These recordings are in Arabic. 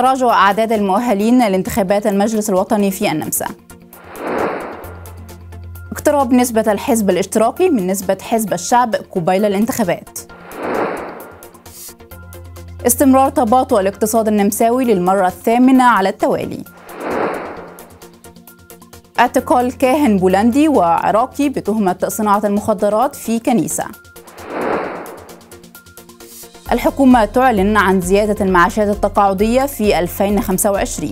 تراجع أعداد المؤهلين لانتخابات المجلس الوطني في النمسا اقتراب نسبة الحزب الاشتراكي من نسبة حزب الشعب قبيل الانتخابات استمرار تباطؤ الاقتصاد النمساوي للمرة الثامنة على التوالي اعتقال كاهن بولندي وعراقي بتهمة صناعة المخدرات في كنيسة الحكومة تعلن عن زيادة المعاشات التقاعدية في 2025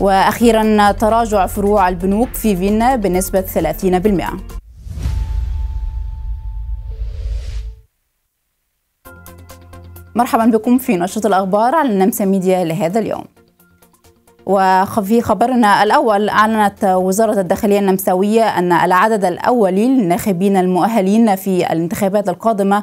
وأخيرا تراجع فروع البنوك في فيينا بنسبة 30% مرحبا بكم في نشرة الأخبار على النمسا ميديا لهذا اليوم وفي خبرنا الأول أعلنت وزارة الداخلية النمساوية أن العدد الأولي للناخبين المؤهلين في الانتخابات القادمة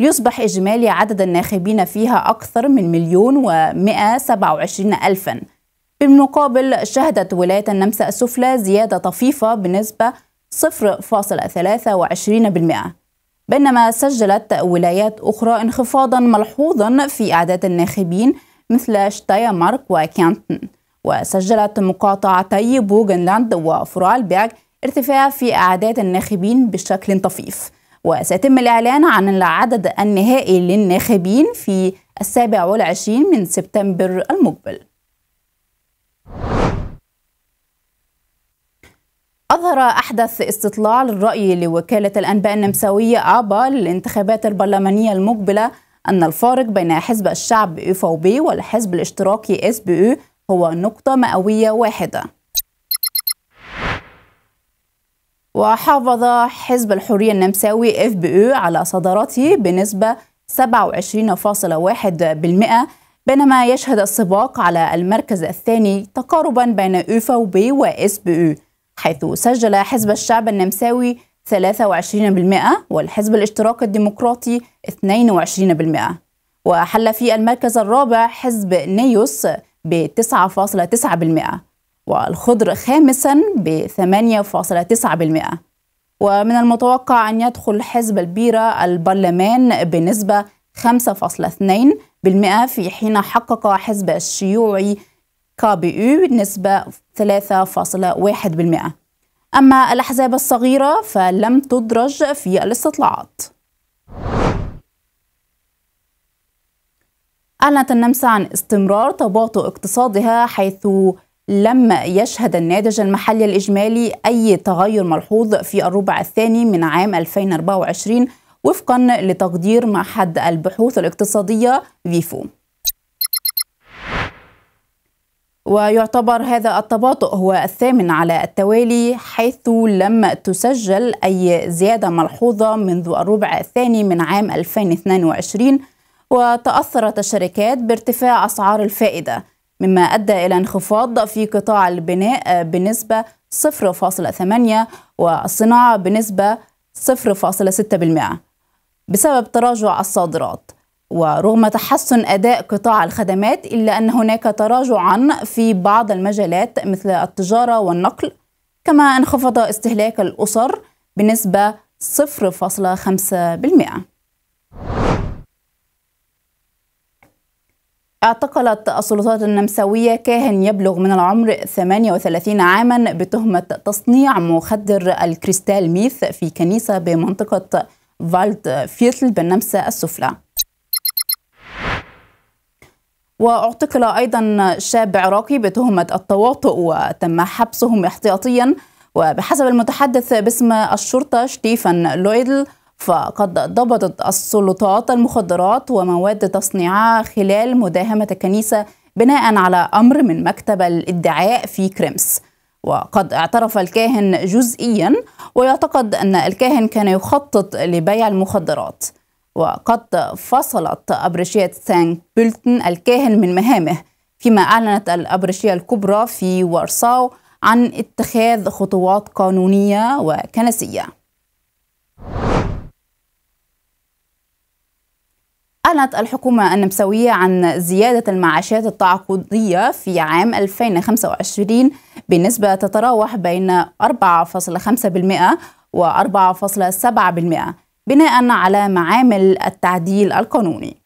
ليصبح إجمالي عدد الناخبين فيها أكثر من مليون ومئة سبعة وعشرين ألفاً بالمقابل شهدت ولاية النمسا السفلى زيادة طفيفة بنسبة 0.23% بينما سجلت ولايات أخرى انخفاضا ملحوظا في أعداد الناخبين مثل مارك وكانتن وسجلت مقاطعتي بوغنلاند وفرالبيرغ ارتفاع في أعداد الناخبين بشكل طفيف وسيتم الإعلان عن العدد النهائي للناخبين في السابع والعشرين من سبتمبر المقبل أظهر أحدث استطلاع للرأي لوكالة الأنباء النمساوية أبا للانتخابات البرلمانية المقبلة أن الفارق بين حزب الشعب UVP والحزب الاشتراكي إس بي هو نقطة مئوية واحدة وحافظ حزب الحرية النمساوي اف بي او على صدارته بنسبة 27.1% بينما يشهد السباق على المركز الثاني تقاربا بين اوفا وبي واس بي او حيث سجل حزب الشعب النمساوي 23% والحزب الاشتراكي الديمقراطي 22% وحل في المركز الرابع حزب نيوس ب 9.9% والخضر خامسا ب 8.9% ومن المتوقع أن يدخل حزب البيرة البرلمان بنسبة 5.2% في حين حقق حزب الشيوعي كابي يو نسبة 3.1% أما الأحزاب الصغيرة فلم تدرج في الاستطلاعات أعلنت النمسا عن استمرار تباطؤ اقتصادها حيث لم يشهد الناتج المحلي الإجمالي أي تغير ملحوظ في الربع الثاني من عام 2024 وفقا لتقدير معهد البحوث الاقتصادية فيفو ويعتبر هذا التباطؤ هو الثامن على التوالي حيث لم تسجل أي زيادة ملحوظة منذ الربع الثاني من عام 2022 وتأثرت الشركات بارتفاع أسعار الفائدة مما أدى إلى انخفاض في قطاع البناء آه، بنسبة 0.8 والصناعة بنسبة 0.6% بسبب تراجع الصادرات ورغم تحسن أداء قطاع الخدمات إلا أن هناك تراجعا في بعض المجالات مثل التجارة والنقل كما انخفض استهلاك الأسر بنسبة 0.5% اعتقلت السلطات النمساوية كاهن يبلغ من العمر 38 عاما بتهمة تصنيع مخدر الكريستال ميث في كنيسة بمنطقة فالد فيتل بالنمسا السفلى واعتقل أيضا شاب عراقي بتهمة التواطؤ وتم حبسهم احتياطيا وبحسب المتحدث باسم الشرطة ستيفن لويدل فقد ضبطت السلطات المخدرات ومواد تصنيعها خلال مداهمة الكنيسة بناء على أمر من مكتب الادعاء في كريمس وقد اعترف الكاهن جزئيا ويعتقد أن الكاهن كان يخطط لبيع المخدرات وقد فصلت أبرشية سانك بولتن الكاهن من مهامه فيما أعلنت الأبرشية الكبرى في وارساو عن اتخاذ خطوات قانونية وكنسية أعلنت الحكومة النمساوية عن زيادة المعاشات التعاقدية في عام 2025 بنسبة تتراوح بين 4.5% و 4.7% بناء على معامل التعديل القانوني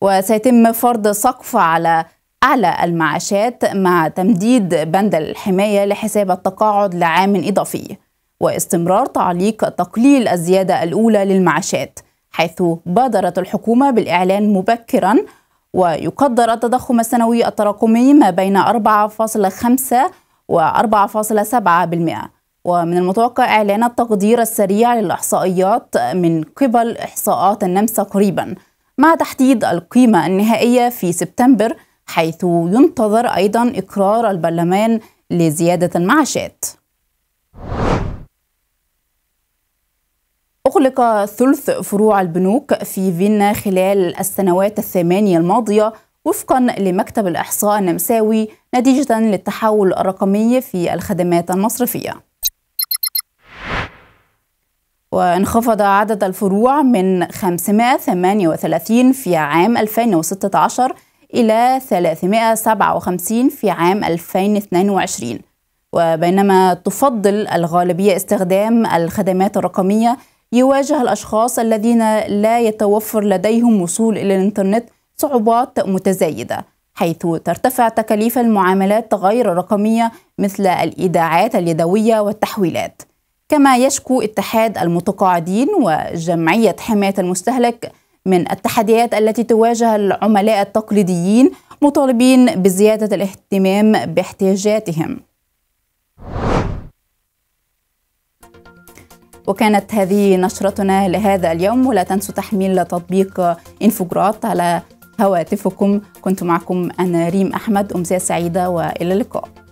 وسيتم فرض سقف على أعلى المعاشات مع تمديد بند الحماية لحساب التقاعد لعام إضافي واستمرار تعليق تقليل الزيادة الأولى للمعاشات حيث بادرت الحكومة بالإعلان مبكرا ويقدر التضخم السنوي التراكمي ما بين 4.5 و 4.7% ومن المتوقع إعلان التقدير السريع للإحصائيات من قبل إحصاءات النمسا قريبا مع تحديد القيمة النهائية في سبتمبر حيث ينتظر أيضا إقرار البرلمان لزيادة المعاشات أغلق ثلث فروع البنوك في فيينا خلال السنوات الثمانية الماضية وفقا لمكتب الإحصاء النمساوي نتيجة للتحول الرقمي في الخدمات المصرفية وانخفض عدد الفروع من 538 في عام 2016 إلى 357 في عام 2022 وبينما تفضل الغالبية استخدام الخدمات الرقمية يواجه الأشخاص الذين لا يتوفر لديهم وصول إلى الإنترنت صعوبات متزايدة حيث ترتفع تكاليف المعاملات غير الرقمية مثل الإيداعات اليدوية والتحويلات كما يشكو اتحاد المتقاعدين وجمعية حماية المستهلك من التحديات التي تواجه العملاء التقليديين مطالبين بزيادة الاهتمام باحتياجاتهم وكانت هذه نشرتنا لهذا اليوم ولا تنسوا تحميل تطبيق انفوجرات على هواتفكم كنت معكم أنا ريم أحمد أمسية سعيدة وإلى اللقاء